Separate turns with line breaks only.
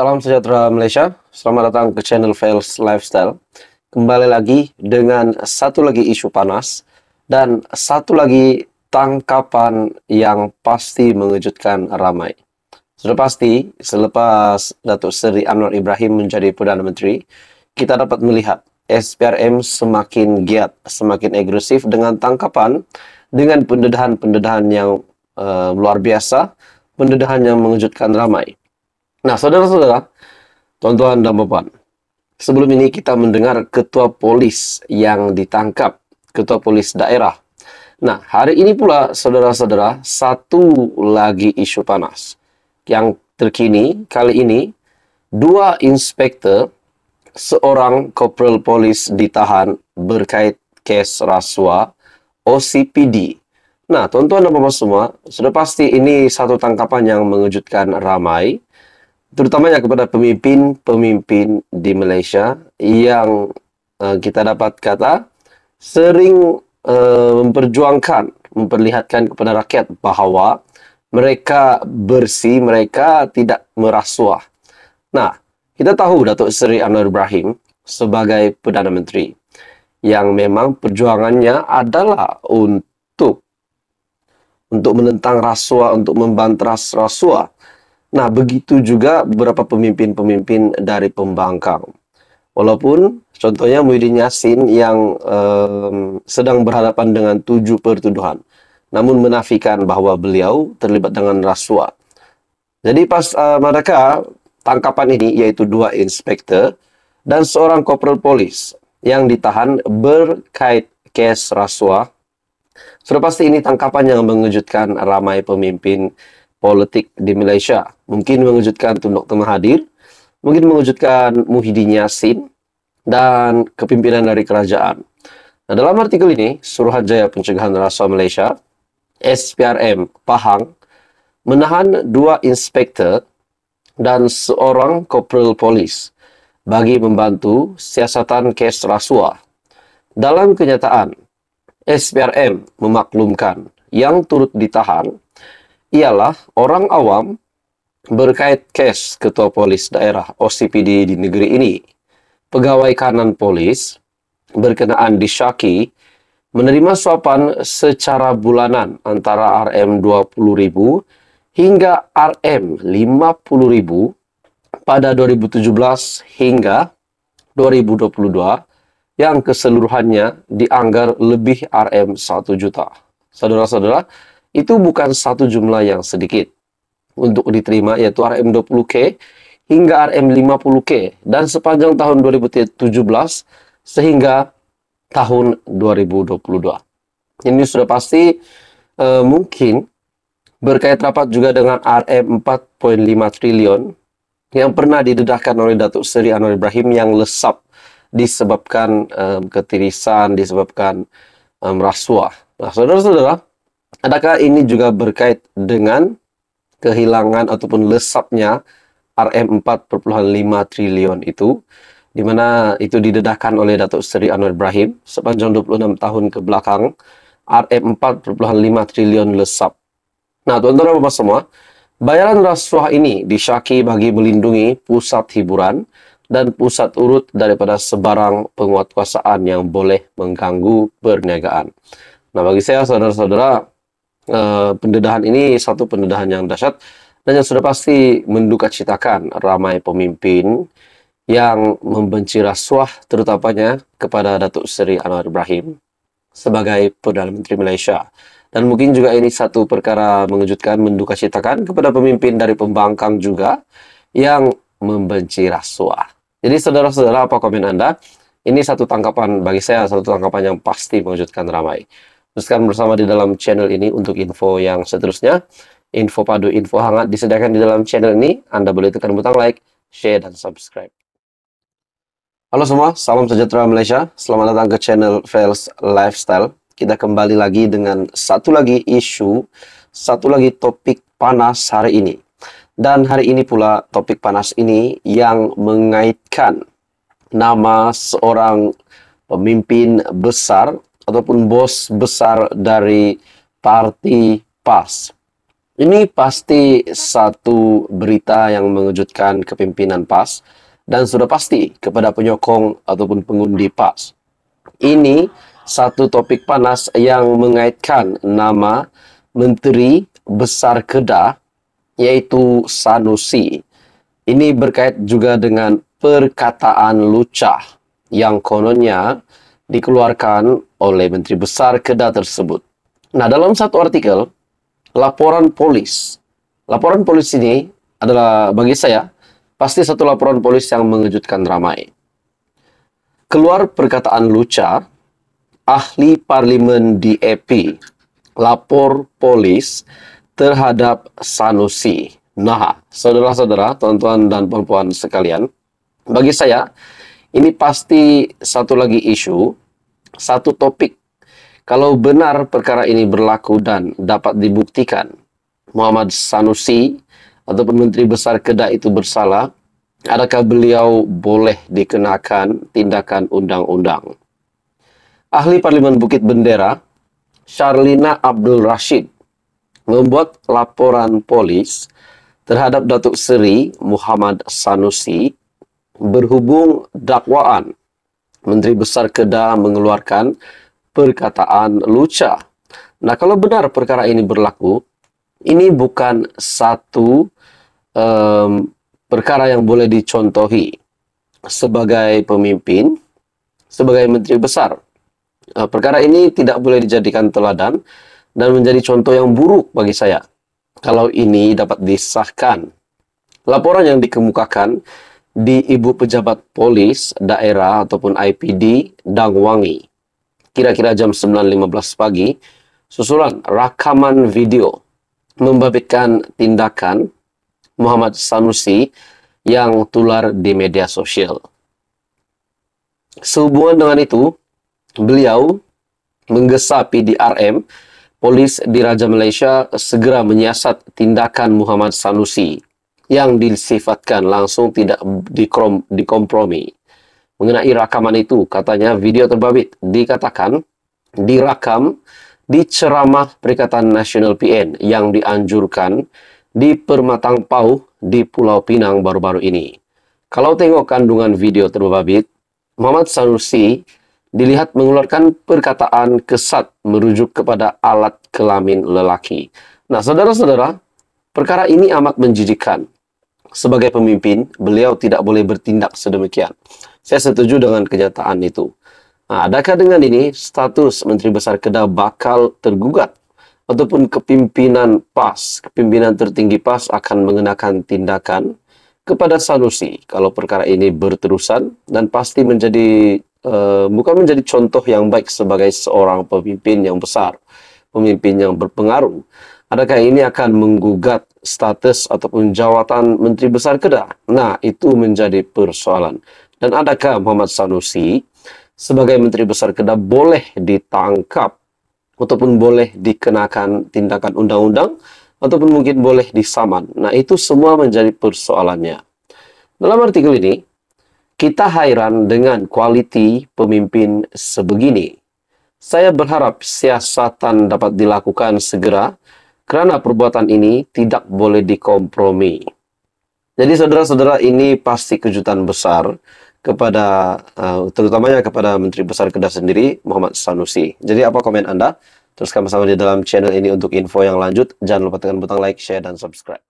Salam sejahtera Malaysia, selamat datang ke channel Fails Lifestyle Kembali lagi dengan satu lagi isu panas Dan satu lagi tangkapan yang pasti mengejutkan ramai Sudah pasti, selepas Datuk Seri Anwar Ibrahim menjadi Perdana Menteri Kita dapat melihat SPRM semakin giat, semakin agresif dengan tangkapan Dengan pendedahan-pendedahan yang uh, luar biasa Pendedahan yang mengejutkan ramai Nah, saudara-saudara, tuan-tuan dan bapak, sebelum ini kita mendengar ketua polis yang ditangkap, ketua polis daerah. Nah, hari ini pula, saudara-saudara, satu lagi isu panas. Yang terkini, kali ini, dua inspektor, seorang kopral polis ditahan berkait kes rasuah OCPD. Nah, tuan-tuan dan bapak semua, sudah pasti ini satu tangkapan yang mengejutkan ramai terutamanya kepada pemimpin-pemimpin di Malaysia yang uh, kita dapat kata sering uh, memperjuangkan, memperlihatkan kepada rakyat bahawa mereka bersih, mereka tidak merasuah. Nah, kita tahu Datuk Seri Anwar Ibrahim sebagai Perdana Menteri yang memang perjuangannya adalah untuk untuk menentang rasuah, untuk membantah rasuah. Nah, begitu juga beberapa pemimpin-pemimpin dari pembangkang. Walaupun contohnya Muhyiddin Yassin yang um, sedang berhadapan dengan tujuh pertuduhan, namun menafikan bahwa beliau terlibat dengan rasuah. Jadi pas uh, mereka tangkapan ini yaitu dua inspektor dan seorang kopral polis yang ditahan berkait kes rasuah. Sudah pasti ini tangkapan yang mengejutkan ramai pemimpin politik di Malaysia. Mungkin mengejutkan Tun Dr. Mahathir, mungkin mengejutkan Muhyiddin Yassin, dan kepimpinan dari kerajaan. Nah, dalam artikel ini, Suruhanjaya Pencegahan Rasuah Malaysia, SPRM Pahang, menahan dua inspektor dan seorang kopral polis bagi membantu siasatan kes rasuah. Dalam kenyataan, SPRM memaklumkan yang turut ditahan ialah orang awam berkait kes ketua polis daerah OCPD di negeri ini. Pegawai kanan polis berkenaan disyaki menerima suapan secara bulanan antara RM20.000 hingga RM50.000 pada 2017 hingga 2022 yang keseluruhannya dianggar lebih RM 1 juta. Saudara-saudara, itu bukan satu jumlah yang sedikit untuk diterima yaitu RM20K hingga RM50K dan sepanjang tahun 2017 sehingga tahun 2022. Ini sudah pasti e, mungkin berkait rapat juga dengan RM 4.5 triliun yang pernah didedahkan oleh Datuk Seri Anwar Ibrahim yang lesap disebabkan e, ketirisan, disebabkan e, eh, rasuah. Nah, saudara-saudara, Adakah ini juga berkait dengan kehilangan ataupun lesapnya RM 4,5 triliun itu di mana itu didedahkan oleh Datuk Seri Anwar Ibrahim sepanjang 26 tahun ke belakang RM 4.5 triliun lesap. Nah, tuan-tuan dan puan semua, bayaran rasuah ini disyaki bagi melindungi pusat hiburan dan pusat urut daripada sebarang penguatkuasaan yang boleh mengganggu perniagaan. Nah, bagi saya saudara-saudara, Eh, pendedahan ini satu pendedahan yang dahsyat dan yang sudah pasti menduka citakan ramai pemimpin yang membenci rasuah terutamanya kepada Datuk Seri Anwar Ibrahim sebagai Perdana Menteri Malaysia. Dan mungkin juga ini satu perkara mengejutkan menduka citakan kepada pemimpin dari pembangkang juga yang membenci rasuah. Jadi saudara-saudara apa komen Anda? Ini satu tangkapan bagi saya, satu tangkapan yang pasti mengejutkan ramai teruskan bersama di dalam channel ini untuk info yang seterusnya. Info padu, info hangat disediakan di dalam channel ini. Anda boleh tekan butang like, share, dan subscribe. Halo semua, salam sejahtera Malaysia. Selamat datang ke channel Fails Lifestyle. Kita kembali lagi dengan satu lagi isu, satu lagi topik panas hari ini. Dan hari ini pula topik panas ini yang mengaitkan nama seorang pemimpin besar ataupun bos besar dari parti PAS. Ini pasti satu berita yang mengejutkan kepimpinan PAS dan sudah pasti kepada penyokong ataupun pengundi PAS. Ini satu topik panas yang mengaitkan nama Menteri Besar Kedah yaitu Sanusi. Ini berkait juga dengan perkataan lucah yang kononnya dikeluarkan oleh Menteri Besar Kedah tersebut. Nah, dalam satu artikel, laporan polis. Laporan polis ini adalah bagi saya, pasti satu laporan polis yang mengejutkan ramai. Keluar perkataan Luca, ahli parlimen di EP lapor polis terhadap Sanusi. Nah, saudara-saudara, tuan-tuan dan perempuan sekalian, bagi saya, ini pasti satu lagi isu satu topik. Kalau benar perkara ini berlaku dan dapat dibuktikan, Muhammad Sanusi atau Menteri Besar Kedah itu bersalah, adakah beliau boleh dikenakan tindakan undang-undang? Ahli Parlimen Bukit Bendera, Charlina Abdul Rashid, membuat laporan polis terhadap Datuk Seri Muhammad Sanusi berhubung dakwaan Menteri Besar Kedah mengeluarkan perkataan luca. Nah, kalau benar perkara ini berlaku, ini bukan satu um, perkara yang boleh dicontohi sebagai pemimpin, sebagai menteri besar. Uh, perkara ini tidak boleh dijadikan teladan dan menjadi contoh yang buruk bagi saya. Kalau ini dapat disahkan, laporan yang dikemukakan di Ibu Pejabat Polis Daerah ataupun IPD Dangwangi. Kira-kira jam 9.15 pagi, susulan rakaman video membabitkan tindakan Muhammad Sanusi yang tular di media sosial. Sehubungan dengan itu, beliau menggesa PDRM, Polis di Raja Malaysia segera menyiasat tindakan Muhammad Sanusi yang disifatkan langsung tidak dikrom, dikompromi. Mengenai rakaman itu, katanya video terbabit dikatakan dirakam di ceramah Perikatan Nasional PN yang dianjurkan di Permatang Pau di Pulau Pinang baru-baru ini. Kalau tengok kandungan video terbabit, Muhammad Sanusi dilihat mengeluarkan perkataan kesat merujuk kepada alat kelamin lelaki. Nah, saudara-saudara, perkara ini amat menjijikan sebagai pemimpin, beliau tidak boleh bertindak sedemikian. Saya setuju dengan kenyataan itu. Nah, adakah dengan ini status Menteri Besar Kedah bakal tergugat ataupun kepimpinan PAS, kepimpinan tertinggi PAS akan mengenakan tindakan kepada Sanusi kalau perkara ini berterusan dan pasti menjadi uh, bukan menjadi contoh yang baik sebagai seorang pemimpin yang besar, pemimpin yang berpengaruh. Adakah ini akan menggugat status ataupun jawatan Menteri Besar Kedah? Nah, itu menjadi persoalan. Dan adakah Muhammad Sanusi sebagai Menteri Besar Kedah boleh ditangkap ataupun boleh dikenakan tindakan undang-undang ataupun mungkin boleh disaman? Nah, itu semua menjadi persoalannya. Dalam artikel ini, kita hairan dengan kualiti pemimpin sebegini. Saya berharap siasatan dapat dilakukan segera karena perbuatan ini tidak boleh dikompromi. Jadi saudara-saudara ini pasti kejutan besar kepada uh, terutamanya kepada Menteri Besar Kedah sendiri Muhammad Sanusi. Jadi apa komen Anda? Teruskan bersama di dalam channel ini untuk info yang lanjut. Jangan lupa tekan butang like, share, dan subscribe.